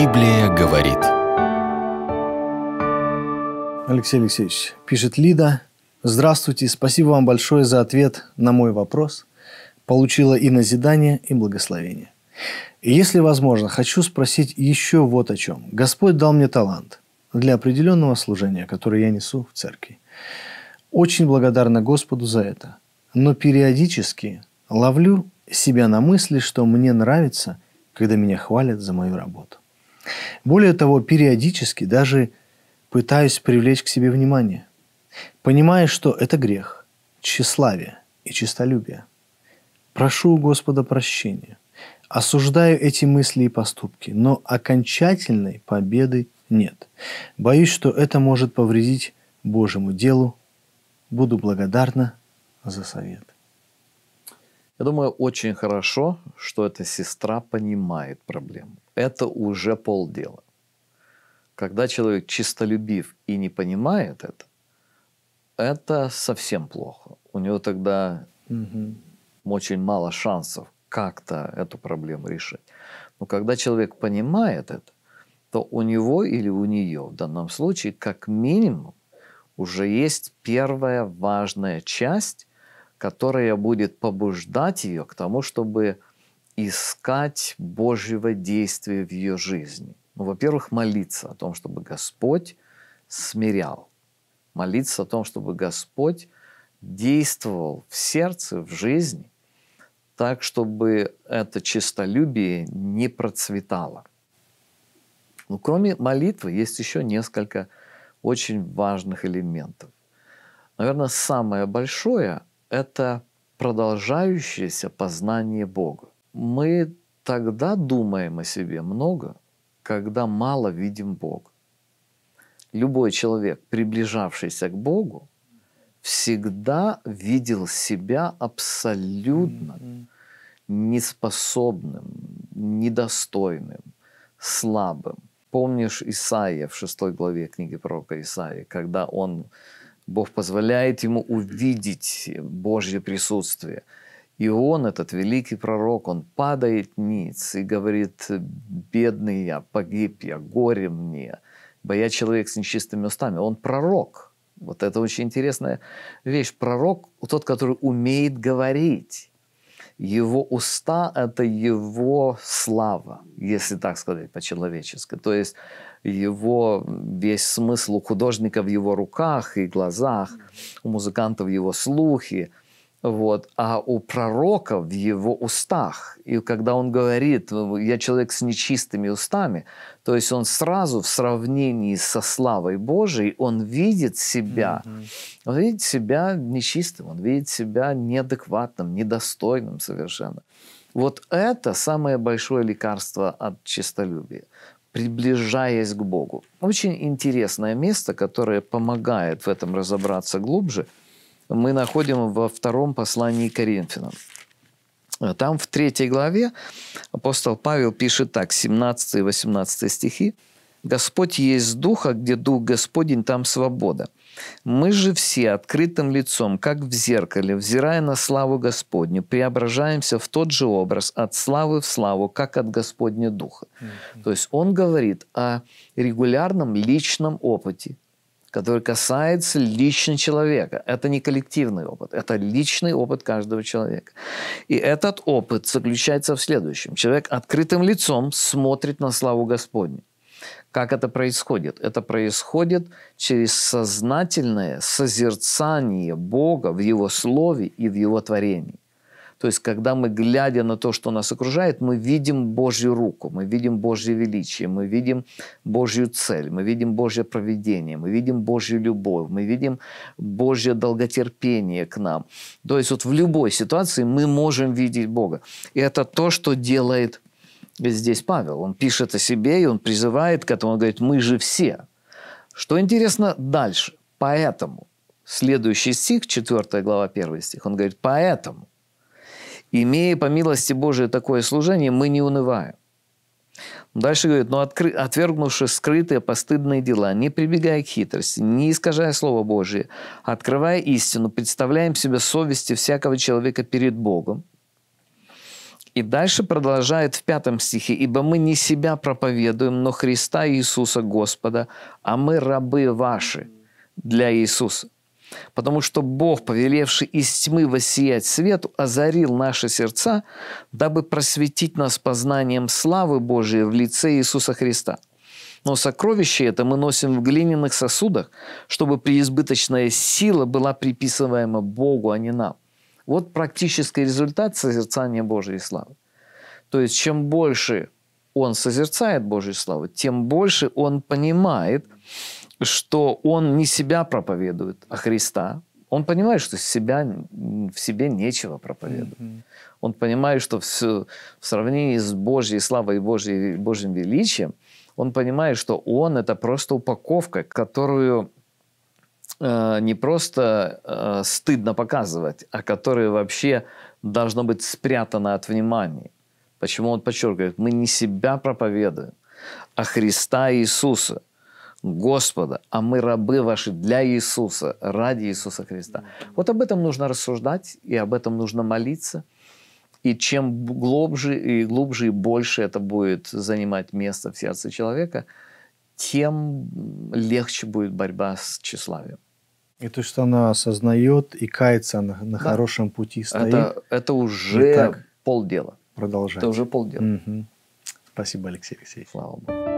Библия говорит. Алексей Алексеевич, пишет Лида. Здравствуйте, спасибо вам большое за ответ на мой вопрос. Получила и назидание, и благословение. И если возможно, хочу спросить еще вот о чем. Господь дал мне талант для определенного служения, которое я несу в церкви. Очень благодарна Господу за это. Но периодически ловлю себя на мысли, что мне нравится, когда меня хвалят за мою работу. Более того, периодически даже пытаюсь привлечь к себе внимание, понимая, что это грех, тщеславие и честолюбие. Прошу у Господа прощения. Осуждаю эти мысли и поступки, но окончательной победы нет. Боюсь, что это может повредить Божьему делу. Буду благодарна за совет. Я думаю, очень хорошо, что эта сестра понимает проблему это уже полдела. Когда человек чистолюбив и не понимает это, это совсем плохо. У него тогда угу. очень мало шансов как-то эту проблему решить. Но когда человек понимает это, то у него или у нее в данном случае как минимум уже есть первая важная часть, которая будет побуждать ее к тому, чтобы искать Божьего действия в ее жизни. Ну, во-первых, молиться о том, чтобы Господь смирял. Молиться о том, чтобы Господь действовал в сердце, в жизни, так, чтобы это честолюбие не процветало. Но ну, кроме молитвы есть еще несколько очень важных элементов. Наверное, самое большое – это продолжающееся познание Бога. Мы тогда думаем о себе много, когда мало видим Бога. Любой человек, приближавшийся к Богу, всегда видел себя абсолютно неспособным, недостойным, слабым. Помнишь Исаия в шестой главе книги пророка Исаия, когда он, Бог позволяет ему увидеть Божье присутствие – и он, этот великий пророк, он падает ниц и говорит, бедный я, погиб я, горе мне, бо я человек с нечистыми устами. Он пророк. Вот это очень интересная вещь. Пророк – тот, который умеет говорить. Его уста – это его слава, если так сказать по-человечески. То есть его весь смысл у художника в его руках и глазах, у музыканта в его слухе – вот. А у пророка в его устах, и когда он говорит, «Ну, я человек с нечистыми устами, то есть он сразу в сравнении со славой Божией, он видит себя, mm-hmm. он видит себя нечистым, он видит себя неадекватным, недостойным совершенно. Вот это самое большое лекарство от честолюбия приближаясь к Богу. Очень интересное место, которое помогает в этом разобраться глубже – мы находим во втором послании к Коринфянам. Там в третьей главе апостол Павел пишет так, 17 и 18 стихи. «Господь есть Дух, а где Дух Господень, там свобода. Мы же все открытым лицом, как в зеркале, взирая на славу Господню, преображаемся в тот же образ, от славы в славу, как от Господня Духа». Mm-hmm. То есть он говорит о регулярном личном опыте, который касается лично человека. Это не коллективный опыт, это личный опыт каждого человека. И этот опыт заключается в следующем. Человек открытым лицом смотрит на славу Господню. Как это происходит? Это происходит через сознательное созерцание Бога в Его Слове и в Его творении. То есть, когда мы, глядя на то, что нас окружает, мы видим Божью руку, мы видим Божье величие, мы видим Божью цель, мы видим Божье проведение, мы видим Божью любовь, мы видим Божье долготерпение к нам. То есть, вот в любой ситуации мы можем видеть Бога. И это то, что делает здесь Павел. Он пишет о себе, и он призывает к этому, он говорит, мы же все. Что интересно дальше? Поэтому, следующий стих, 4 глава, 1 стих, он говорит, поэтому Имея по милости Божией такое служение, мы не унываем. Дальше говорит, но откры... отвергнувши скрытые постыдные дела, не прибегая к хитрости, не искажая Слово Божие, открывая истину, представляем себе совести всякого человека перед Богом. И дальше продолжает в пятом стихе, «Ибо мы не себя проповедуем, но Христа Иисуса Господа, а мы рабы ваши для Иисуса» потому что Бог, повелевший из тьмы воссиять свету, озарил наши сердца, дабы просветить нас познанием славы Божией в лице Иисуса Христа. Но сокровище это мы носим в глиняных сосудах, чтобы преизбыточная сила была приписываема Богу, а не нам. Вот практический результат созерцания Божьей славы. То есть, чем больше он созерцает Божью славу, тем больше он понимает, что он не себя проповедует, а Христа. Он понимает, что себя, в себе нечего проповедовать. Mm-hmm. Он понимает, что все, в сравнении с Божьей славой и Божьей, Божьим величием, он понимает, что он это просто упаковка, которую э, не просто э, стыдно показывать, а которая вообще должно быть спрятана от внимания. Почему он подчеркивает, мы не себя проповедуем, а Христа Иисуса – Господа, а мы рабы ваши для Иисуса, ради Иисуса Христа. Вот об этом нужно рассуждать, и об этом нужно молиться. И чем глубже и глубже и больше это будет занимать место в сердце человека, тем легче будет борьба с тщеславием. И то, что она осознает и кается на, на да. хорошем пути стоит. Это, это уже полдела. Продолжаем. Это уже полдела. Угу. Спасибо, Алексей Алексеевич. Слава Богу.